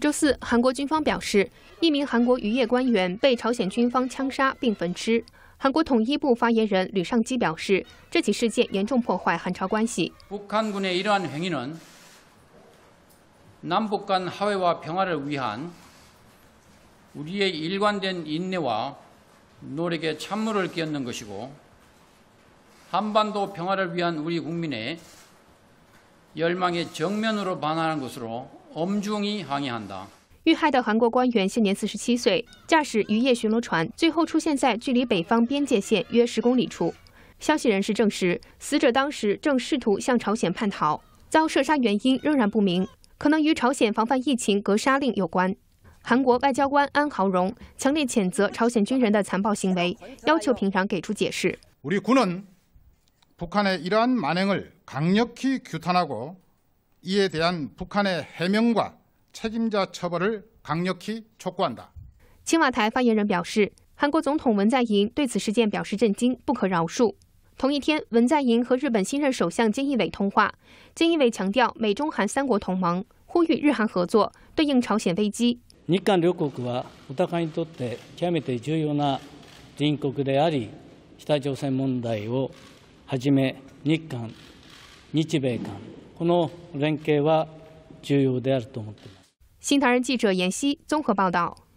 周四，韩国军方表示，一名韩国渔业官员被朝鲜军方枪杀并焚尸。韩国统一部发言人吕尚基表示，这起事件严重破坏韩朝关系。북한군의이러한행위는남북간하회와평화를위한우리의일관된인내와노력의찬물을끼얹는것이고한반도평화를위한우리국민의열망에정면으로반하는것으로遇害的韩国官员现年47岁，驾驶渔业巡逻船，最后出现在距离北方边界线约10公里处。消息人士证实，死者当时正试图向朝鲜叛逃，遭射杀原因仍然不明，可能与朝鲜防范疫情格杀令有关。韩国外交官安豪荣强烈谴责朝鲜军人的残暴行为，要求平壤给出解释。이러한만행을강력히규탄하 고。 이에대한북한의해명과책임자처벌을강력히촉구한다青瓦台发言人表示，韩国总统文在寅对此事件表示震惊，不可饶恕。同一天，文在寅和日本新任首相菅义伟通话，菅义伟强调美中韩三国同盟，呼吁日韩合作，对应朝鲜危机。日両国はお互いにとって極めて重要な隣国であり、北朝鮮問題をはじめ日韓日米间，この連携は重要であると思っています。新唐人记者严熙综合报道。